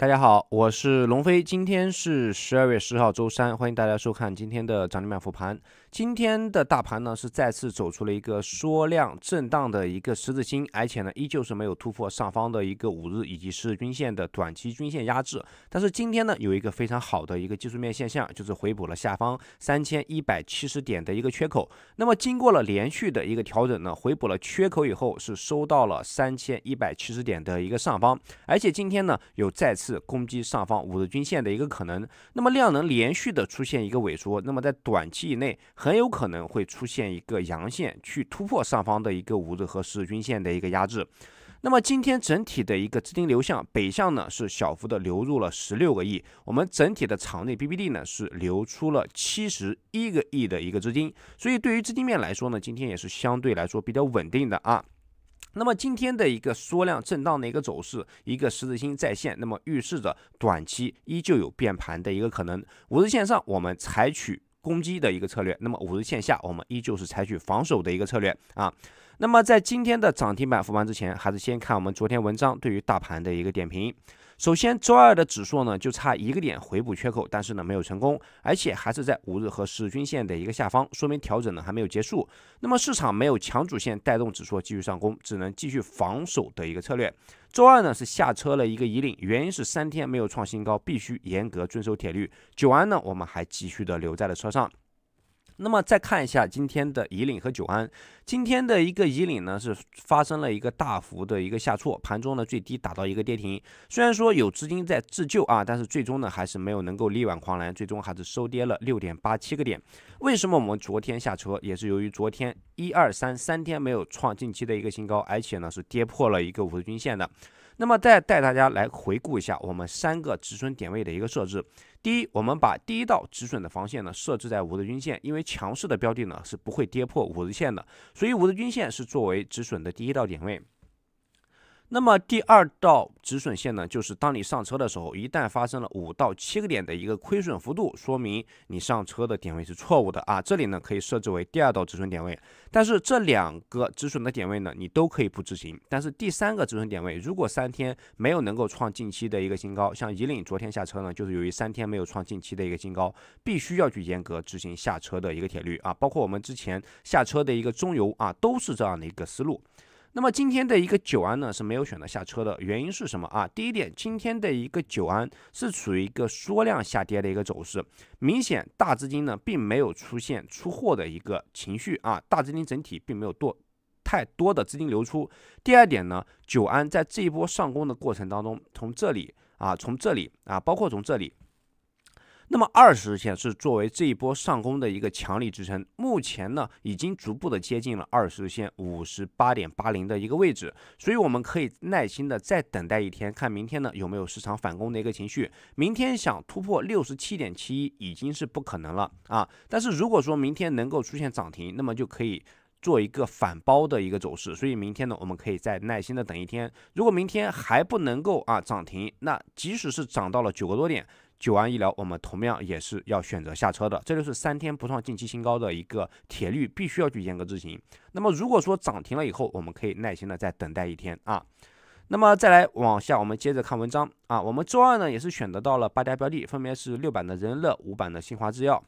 大家好，我是龙飞，今天是十二月十号，周三，欢迎大家收看今天的涨停板复盘。今天的大盘呢是再次走出了一个缩量震荡的一个十字星，而且呢依旧是没有突破上方的一个五日以及十日均线的短期均线压制。但是今天呢有一个非常好的一个技术面现象，就是回补了下方三千一百七十点的一个缺口。那么经过了连续的一个调整呢，回补了缺口以后是收到了三千一百七十点的一个上方，而且今天呢有再次攻击上方五日均线的一个可能。那么量能连续的出现一个萎缩，那么在短期以内。很有可能会出现一个阳线去突破上方的一个五日和十日均线的一个压制。那么今天整体的一个资金流向，北向呢是小幅的流入了十六个亿，我们整体的场内 BBD 呢是流出了七十一个亿的一个资金，所以对于资金面来说呢，今天也是相对来说比较稳定的啊。那么今天的一个缩量震荡的一个走势，一个十字星再现，那么预示着短期依旧有变盘的一个可能。五日线上，我们采取。攻击的一个策略，那么五日线下，我们依旧是采取防守的一个策略啊。那么在今天的涨停板复盘之前，还是先看我们昨天文章对于大盘的一个点评。首先，周二的指数呢，就差一个点回补缺口，但是呢没有成功，而且还是在五日和十日均线的一个下方，说明调整呢还没有结束。那么市场没有强主线带动指数继续上攻，只能继续防守的一个策略。周二呢是下车了一个引领，原因是三天没有创新高，必须严格遵守铁律。久安呢，我们还继续的留在了车上。那么再看一下今天的怡领和久安，今天的一个怡领呢是发生了一个大幅的一个下挫，盘中呢最低打到一个跌停，虽然说有资金在自救啊，但是最终呢还是没有能够力挽狂澜，最终还是收跌了六点八七个点。为什么我们昨天下车，也是由于昨天一二三三天没有创近期的一个新高，而且呢是跌破了一个五日均线的。那么再带大家来回顾一下我们三个止损点位的一个设置。第一，我们把第一道止损的防线呢设置在五日均线，因为强势的标的呢是不会跌破五日线的，所以五日均线是作为止损的第一道点位。那么第二道止损线呢，就是当你上车的时候，一旦发生了五到七个点的一个亏损幅度，说明你上车的点位是错误的啊。这里呢可以设置为第二道止损点位，但是这两个止损的点位呢，你都可以不执行。但是第三个止损点位，如果三天没有能够创近期的一个新高，像引领昨天下车呢，就是由于三天没有创近期的一个新高，必须要去严格执行下车的一个铁律啊。包括我们之前下车的一个中游啊，都是这样的一个思路。那么今天的一个九安呢是没有选择下车的原因是什么啊？第一点，今天的一个九安是处于一个缩量下跌的一个走势，明显大资金呢并没有出现出货的一个情绪啊，大资金整体并没有多太多的资金流出。第二点呢，九安在这一波上攻的过程当中，从这里啊，从这里啊，包括从这里。那么二十日线是作为这一波上攻的一个强力支撑，目前呢已经逐步的接近了二十日线五十八点八零的一个位置，所以我们可以耐心的再等待一天，看明天呢有没有市场反攻的一个情绪。明天想突破六十七点七一已经是不可能了啊，但是如果说明天能够出现涨停，那么就可以。做一个反包的一个走势，所以明天呢，我们可以再耐心的等一天。如果明天还不能够啊涨停，那即使是涨到了九个多点，九安医疗，我们同样也是要选择下车的。这就是三天不创近期新高的一个铁律，必须要去严格执行。那么如果说涨停了以后，我们可以耐心的再等待一天啊。那么再来往下，我们接着看文章啊。我们周二呢也是选择到了八家标的，分别是六版的仁乐、五版的新华制药。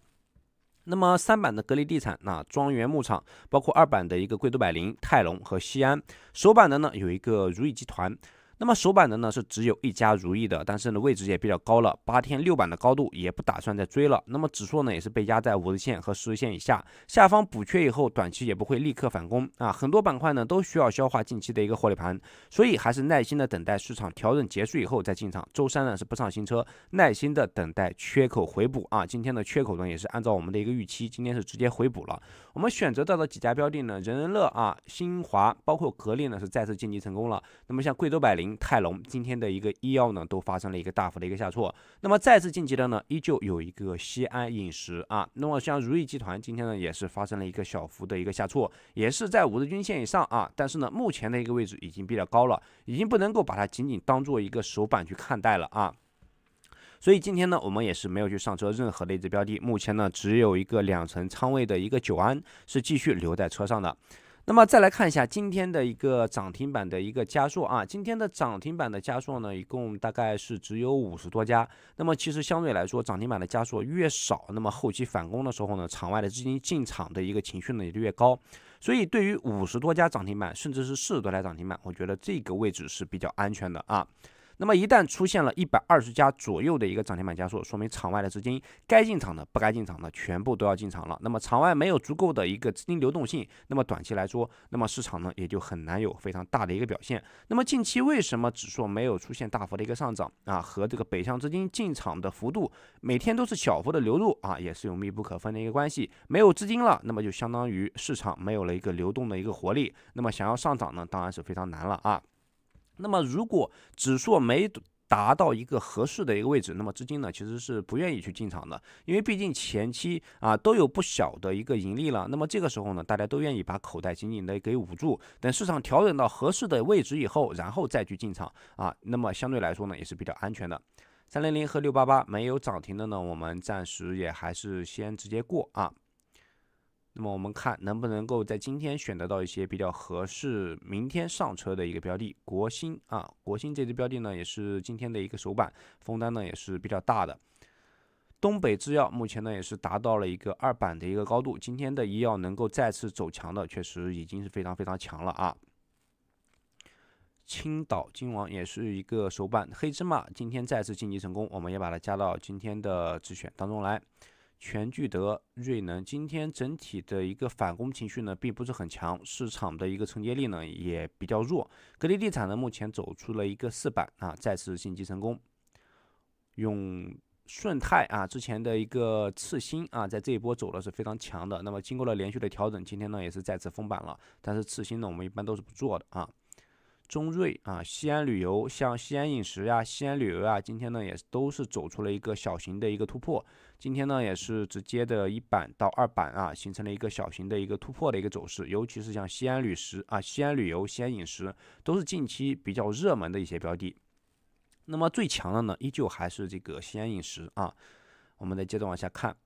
那么三板的格力地产、那庄园牧场，包括二板的一个贵都百灵、泰隆和西安，首板的呢有一个如意集团。那么首板的呢是只有一家如意的，但是呢位置也比较高了，八天六板的高度也不打算再追了。那么指数呢也是被压在五日线和十日线以下，下方补缺以后，短期也不会立刻反攻啊。很多板块呢都需要消化近期的一个获利盘，所以还是耐心的等待市场调整结束以后再进场。周三呢是不上新车，耐心的等待缺口回补啊。今天的缺口呢也是按照我们的一个预期，今天是直接回补了。我们选择到的几家标的呢，人人乐啊、新华，包括格力呢是再次晋级成功了。那么像贵州百灵。泰隆今天的一个医药呢，都发生了一个大幅的一个下挫。那么再次晋级的呢，依旧有一个西安饮食啊。那么像如意集团今天呢，也是发生了一个小幅的一个下挫，也是在五日均线以上啊。但是呢，目前的一个位置已经比较高了，已经不能够把它仅仅当做一个首板去看待了啊。所以今天呢，我们也是没有去上车任何的一只标的，目前呢，只有一个两层仓位的一个九安是继续留在车上的。那么再来看一下今天的一个涨停板的一个加速啊，今天的涨停板的加速呢，一共大概是只有五十多家。那么其实相对来说，涨停板的加速越少，那么后期反攻的时候呢，场外的资金进场的一个情绪呢也就越高。所以对于五十多家涨停板，甚至是四十多家涨停板，我觉得这个位置是比较安全的啊。那么一旦出现了一百二十家左右的一个涨停板加速，说明场外的资金该进场的不该进场的全部都要进场了。那么场外没有足够的一个资金流动性，那么短期来说，那么市场呢也就很难有非常大的一个表现。那么近期为什么指数没有出现大幅的一个上涨啊？和这个北向资金进场的幅度每天都是小幅的流入啊，也是有密不可分的一个关系。没有资金了，那么就相当于市场没有了一个流动的一个活力，那么想要上涨呢，当然是非常难了啊。那么，如果指数没达到一个合适的一个位置，那么资金呢其实是不愿意去进场的，因为毕竟前期啊都有不小的一个盈利了。那么这个时候呢，大家都愿意把口袋紧紧的给捂住，等市场调整到合适的位置以后，然后再去进场啊。那么相对来说呢，也是比较安全的。三零零和六八八没有涨停的呢，我们暂时也还是先直接过啊。那么我们看能不能够在今天选得到一些比较合适明天上车的一个标的，国兴啊，国兴这只标的呢也是今天的一个首板，封单呢也是比较大的。东北制药目前呢也是达到了一个二板的一个高度，今天的医药能够再次走强的，确实已经是非常非常强了啊。青岛金王也是一个首板，黑芝麻今天再次晋级成功，我们也把它加到今天的自选当中来。全聚德、瑞能今天整体的一个反攻情绪呢，并不是很强，市场的一个承接力呢也比较弱。格力地产呢，目前走出了一个四板啊，再次晋级成功。永顺泰啊，之前的一个次新啊，在这一波走的是非常强的，那么经过了连续的调整，今天呢也是再次封板了，但是次新呢，我们一般都是不做的啊。中瑞啊，西安旅游像西安饮食呀，西安旅游啊，今天呢也都是走出了一个小型的一个突破。今天呢也是直接的一板到二板啊，形成了一个小型的一个突破的一个走势。尤其是像西安旅食啊，西安旅游、西安饮食都是近期比较热门的一些标的。那么最强的呢，依旧还是这个西安饮食啊。我们再接着往下看，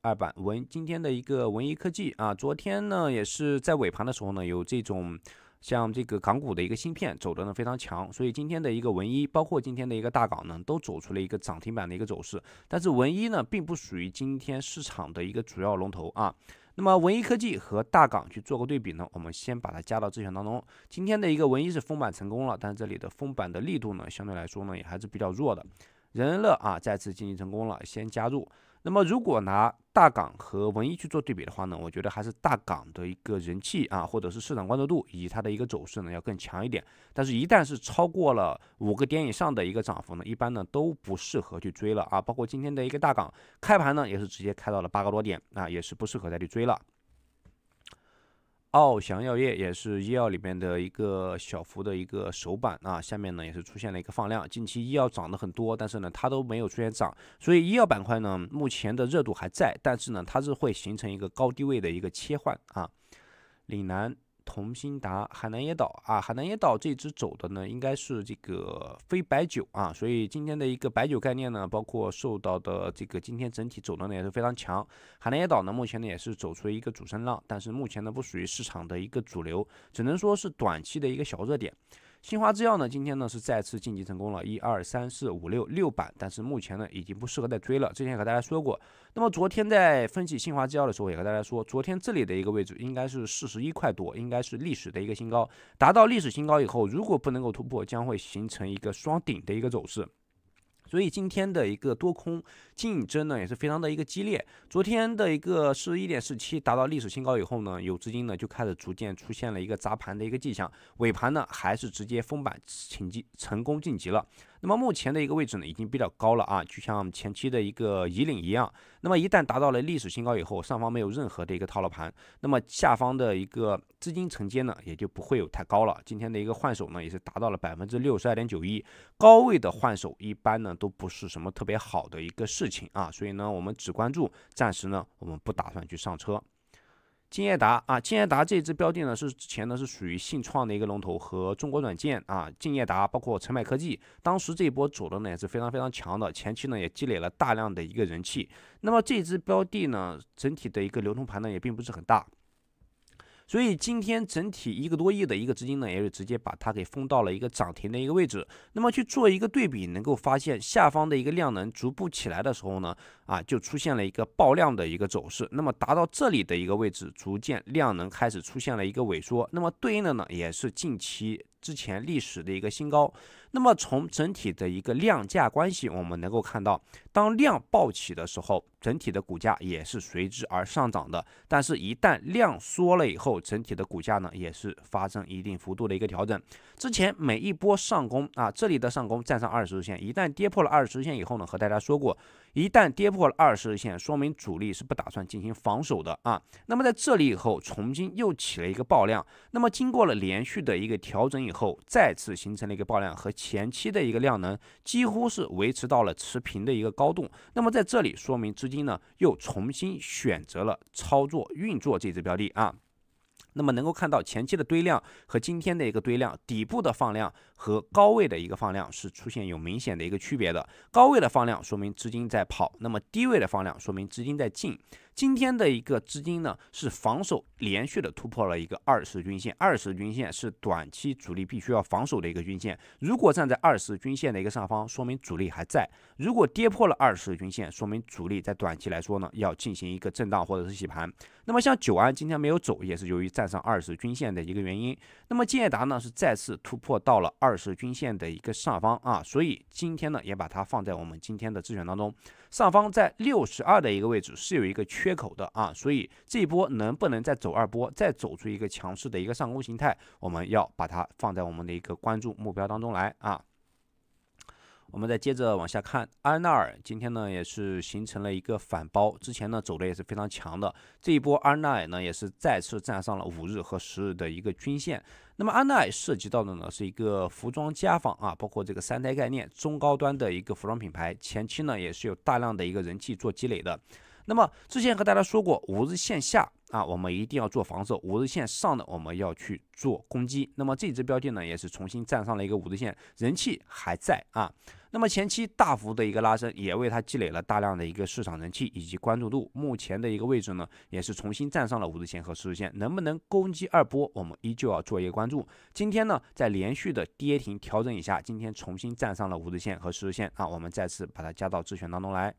二板文今天的一个文艺科技啊，昨天呢也是在尾盘的时候呢有这种。像这个港股的一个芯片走的呢非常强，所以今天的一个文一，包括今天的一个大港呢，都走出了一个涨停板的一个走势。但是文一呢，并不属于今天市场的一个主要龙头啊。那么文一科技和大港去做个对比呢，我们先把它加到自选当中。今天的一个文一是封板成功了，但是这里的封板的力度呢，相对来说呢，也还是比较弱的。人人乐啊，再次晋级成功了，先加入。那么，如果拿大港和文一去做对比的话呢，我觉得还是大港的一个人气啊，或者是市场关注度以及它的一个走势呢，要更强一点。但是，一旦是超过了五个点以上的一个涨幅呢，一般呢都不适合去追了啊。包括今天的一个大港开盘呢，也是直接开到了八个多点啊，也是不适合再去追了。奥翔药业也是医药里面的一个小幅的一个首板啊，下面呢也是出现了一个放量。近期医药涨的很多，但是呢它都没有出现涨，所以医药板块呢目前的热度还在，但是呢它是会形成一个高低位的一个切换啊。岭南。同心达、海南椰岛啊，海南椰岛这只走的呢，应该是这个非白酒啊，所以今天的一个白酒概念呢，包括受到的这个今天整体走的呢也是非常强。海南椰岛呢，目前呢也是走出了一个主升浪，但是目前呢不属于市场的一个主流，只能说是短期的一个小热点。新华制药呢，今天呢是再次晋级成功了，一二三四五六六板，但是目前呢已经不适合再追了。之前和大家说过，那么昨天在分析新华制药的时候，也和大家说，昨天这里的一个位置应该是四十一块多，应该是历史的一个新高，达到历史新高以后，如果不能够突破，将会形成一个双顶的一个走势。所以今天的一个多空竞争呢，也是非常的一个激烈。昨天的一个是一点四七达到历史新高以后呢，有资金呢就开始逐渐出现了一个砸盘的一个迹象，尾盘呢还是直接封板请级成功晋级了。那么目前的一个位置呢，已经比较高了啊，就像前期的一个引领一样。那么一旦达到了历史新高以后，上方没有任何的一个套牢盘，那么下方的一个资金承接呢，也就不会有太高了。今天的一个换手呢，也是达到了百分之六十二点九一，高位的换手一般呢都不是什么特别好的一个事情啊，所以呢，我们只关注，暂时呢，我们不打算去上车。金业达啊，金业达这支标的呢是之前呢是属于信创的一个龙头和中国软件啊，金业达包括成迈科技，当时这一波走的呢也是非常非常强的，前期呢也积累了大量的一个人气。那么这支标的呢，整体的一个流通盘呢也并不是很大。所以今天整体一个多亿的一个资金呢，也是直接把它给封到了一个涨停的一个位置。那么去做一个对比，能够发现下方的一个量能逐步起来的时候呢，啊，就出现了一个爆量的一个走势。那么达到这里的一个位置，逐渐量能开始出现了一个萎缩。那么对应的呢，也是近期之前历史的一个新高。那么从整体的一个量价关系，我们能够看到，当量暴起的时候，整体的股价也是随之而上涨的。但是，一旦量缩了以后，整体的股价呢，也是发生一定幅度的一个调整。之前每一波上攻啊，这里的上攻站上二十日线，一旦跌破了二十日线以后呢，和大家说过，一旦跌破了二十日线，说明主力是不打算进行防守的啊。那么在这里以后，重新又起了一个爆量，那么经过了连续的一个调整以后，再次形成了一个爆量和。前期的一个量能几乎是维持到了持平的一个高度，那么在这里说明资金呢又重新选择了操作运作这只标的啊，那么能够看到前期的堆量和今天的一个堆量底部的放量。和高位的一个放量是出现有明显的一个区别的，高位的放量说明资金在跑，那么低位的放量说明资金在进。今天的一个资金呢是防守连续的突破了一个二十均线，二十均线是短期主力必须要防守的一个均线。如果站在二十均线的一个上方，说明主力还在；如果跌破了二十均线，说明主力在短期来说呢要进行一个震荡或者是洗盘。那么像九安今天没有走，也是由于站上二十均线的一个原因。那么建业达呢是再次突破到了二。二十均线的一个上方啊，所以今天呢也把它放在我们今天的自选当中。上方在六十二的一个位置是有一个缺口的啊，所以这一波能不能再走二波，再走出一个强势的一个上攻形态，我们要把它放在我们的一个关注目标当中来啊。我们再接着往下看，安奈尔今天呢也是形成了一个反包，之前呢走的也是非常强的，这一波安奈尔呢也是再次站上了五日和十日的一个均线。那么安奈尔涉及到的呢是一个服装家纺啊，包括这个三胎概念中高端的一个服装品牌，前期呢也是有大量的一个人气做积累的。那么之前和大家说过，五日线下啊，我们一定要做防守，五日线上的我们要去做攻击。那么这只标的呢也是重新站上了一个五日线，人气还在啊。那么前期大幅的一个拉升，也为它积累了大量的一个市场人气以及关注度。目前的一个位置呢，也是重新站上了五日线和十日线，能不能攻击二波，我们依旧要做一个关注。今天呢，在连续的跌停调整一下，今天重新站上了五日线和十日线啊，我们再次把它加到自选当中来。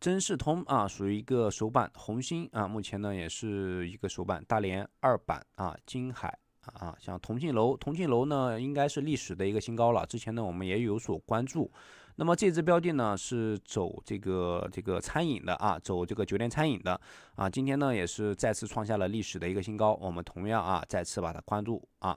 真视通啊，属于一个首板，红星啊，目前呢也是一个首板，大连二板啊，金海。啊，像同庆楼，同庆楼呢应该是历史的一个新高了。之前呢我们也有所关注，那么这只标的呢是走这个这个餐饮的啊，走这个酒店餐饮的啊，今天呢也是再次创下了历史的一个新高，我们同样啊再次把它关注啊。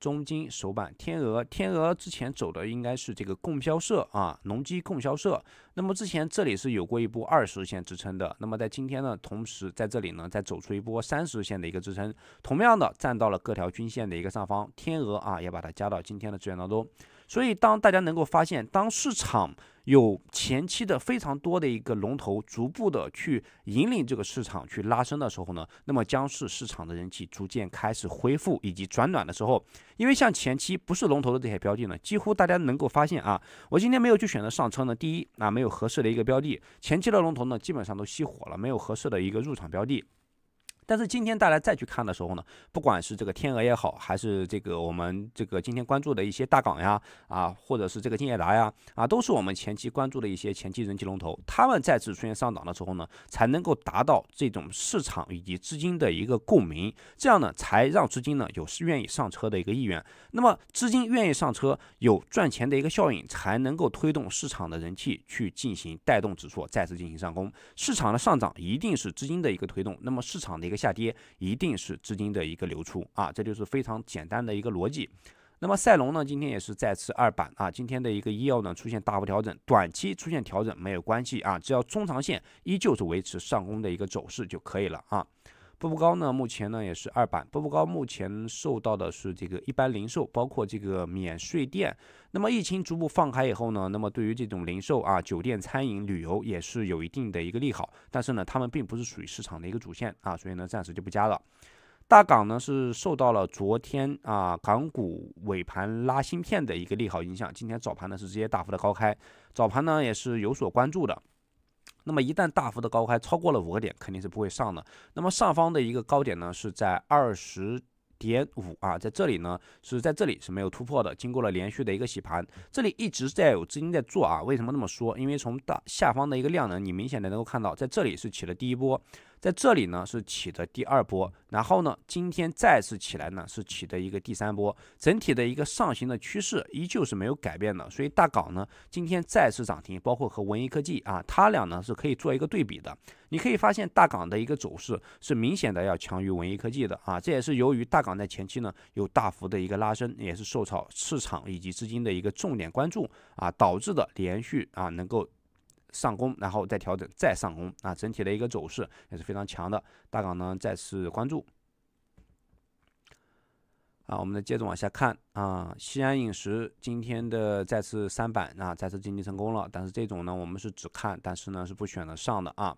中金首板，天鹅，天鹅之前走的应该是这个供销社啊，农机供销社。那么之前这里是有过一波二十日线支撑的，那么在今天呢，同时在这里呢，再走出一波三十日线的一个支撑，同样的站到了各条均线的一个上方，天鹅啊也把它加到今天的资源当中。所以，当大家能够发现，当市场有前期的非常多的一个龙头，逐步的去引领这个市场去拉升的时候呢，那么将是市场的人气逐渐开始恢复以及转暖的时候。因为像前期不是龙头的这些标的呢，几乎大家能够发现啊，我今天没有去选择上车呢。第一，啊没有合适的一个标的，前期的龙头呢基本上都熄火了，没有合适的一个入场标的。但是今天大家再去看的时候呢，不管是这个天鹅也好，还是这个我们这个今天关注的一些大港呀，啊，或者是这个金业达呀，啊，都是我们前期关注的一些前期人气龙头。它们再次出现上涨的时候呢，才能够达到这种市场以及资金的一个共鸣，这样呢，才让资金呢有愿意上车的一个意愿。那么资金愿意上车，有赚钱的一个效应，才能够推动市场的人气去进行带动指数再次进行上攻。市场的上涨一定是资金的一个推动，那么市场的一个。下跌一定是资金的一个流出啊，这就是非常简单的一个逻辑。那么赛龙呢，今天也是再次二板啊。今天的一个医药呢出现大幅调整，短期出现调整没有关系啊，只要中长线依旧是维持上攻的一个走势就可以了啊。步步高呢，目前呢也是二板。步步高目前受到的是这个一般零售，包括这个免税店。那么疫情逐步放开以后呢，那么对于这种零售啊、酒店、餐饮、旅游也是有一定的一个利好。但是呢，他们并不是属于市场的一个主线啊，所以呢，暂时就不加了。大港呢是受到了昨天啊港股尾盘拉芯片的一个利好影响，今天早盘呢是直接大幅的高开，早盘呢也是有所关注的。那么一旦大幅的高开超过了五个点，肯定是不会上的。那么上方的一个高点呢是在二十点五啊，在这里呢是在这里是没有突破的。经过了连续的一个洗盘，这里一直在有资金在做啊。为什么这么说？因为从大下方的一个量能，你明显的能够看到，在这里是起了第一波。在这里呢是起的第二波，然后呢今天再次起来呢是起的一个第三波，整体的一个上行的趋势依旧是没有改变的，所以大港呢今天再次涨停，包括和文艺科技啊，它俩呢是可以做一个对比的，你可以发现大港的一个走势是明显的要强于文艺科技的啊，这也是由于大港在前期呢有大幅的一个拉升，也是受炒市场以及资金的一个重点关注啊导致的连续啊能够。上攻，然后再调整，再上攻啊！整体的一个走势也是非常强的。大港呢再次关注啊，我们再接着往下看啊。西安饮食今天的再次三板啊，再次晋级成功了。但是这种呢，我们是只看，但是呢是不选择上的啊。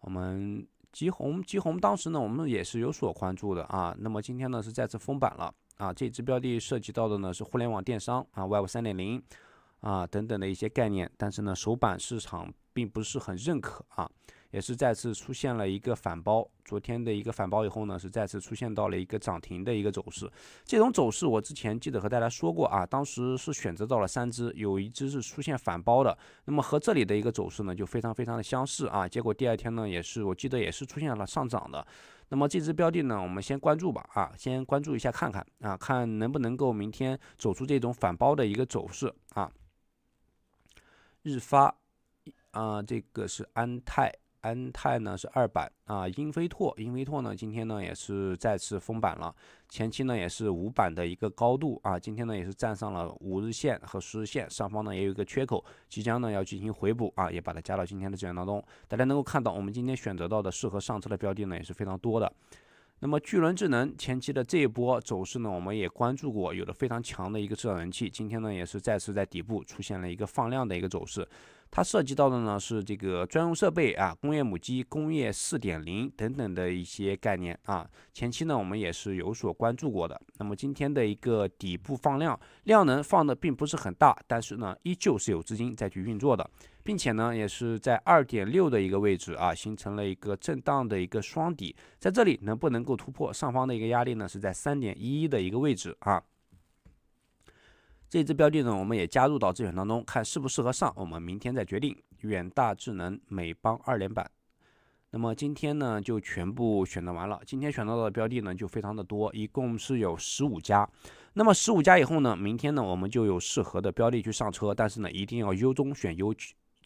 我们吉鸿吉鸿当时呢，我们也是有所关注的啊。那么今天呢是再次封板了啊。这只标的涉及到的呢是互联网电商啊，Web 三点零。啊，等等的一些概念，但是呢，首板市场并不是很认可啊，也是再次出现了一个反包，昨天的一个反包以后呢，是再次出现到了一个涨停的一个走势，这种走势我之前记得和大家说过啊，当时是选择到了三只，有一只是出现反包的，那么和这里的一个走势呢就非常非常的相似啊，结果第二天呢也是，我记得也是出现了上涨的，那么这只标的呢，我们先关注吧啊，先关注一下看看啊，看能不能够明天走出这种反包的一个走势啊。日发啊，这个是安泰，安泰呢是二板啊。英飞拓，英飞拓呢今天呢也是再次封板了，前期呢也是五板的一个高度啊，今天呢也是站上了五日线和十日线上方呢也有一个缺口，即将呢要进行回补啊，也把它加到今天的资源当中。大家能够看到，我们今天选择到的适合上车的标的呢也是非常多的。那么巨轮智能前期的这一波走势呢，我们也关注过，有了非常强的一个市场人气。今天呢，也是再次在底部出现了一个放量的一个走势。它涉及到的呢是这个专用设备啊、工业母机、工业四点零等等的一些概念啊。前期呢，我们也是有所关注过的。那么今天的一个底部放量，量能放的并不是很大，但是呢，依旧是有资金在去运作的。并且呢，也是在二点六的一个位置啊，形成了一个震荡的一个双底，在这里能不能够突破上方的一个压力呢？是在三点一一的一个位置啊。这只标的呢，我们也加入到自选当中，看适不适合上，我们明天再决定。远大智能、美邦二连板。那么今天呢，就全部选择完了。今天选到的标的呢，就非常的多，一共是有十五家。那么十五家以后呢，明天呢，我们就有适合的标的去上车，但是呢，一定要优中选优。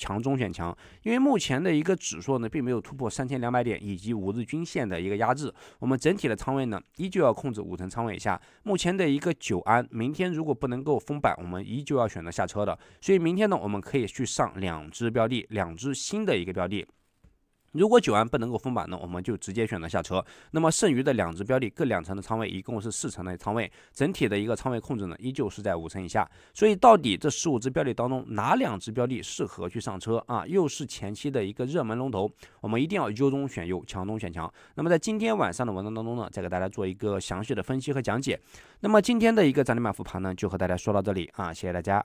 强中选强，因为目前的一个指数呢，并没有突破三千两百点以及五日均线的一个压制，我们整体的仓位呢，依旧要控制五成仓位以下。目前的一个九安，明天如果不能够封板，我们依旧要选择下车的。所以明天呢，我们可以去上两只标的，两只新的一个标的。如果九安不能够封板呢，我们就直接选择下车。那么剩余的两只标的各两成的仓位，一共是四成的仓位，整体的一个仓位控制呢，依旧是在五成以下。所以到底这十五只标的当中，哪两只标的适合去上车啊？又是前期的一个热门龙头，我们一定要优中选优，强中选强。那么在今天晚上的文章当中呢，再给大家做一个详细的分析和讲解。那么今天的一个涨停板复盘呢，就和大家说到这里啊，谢谢大家。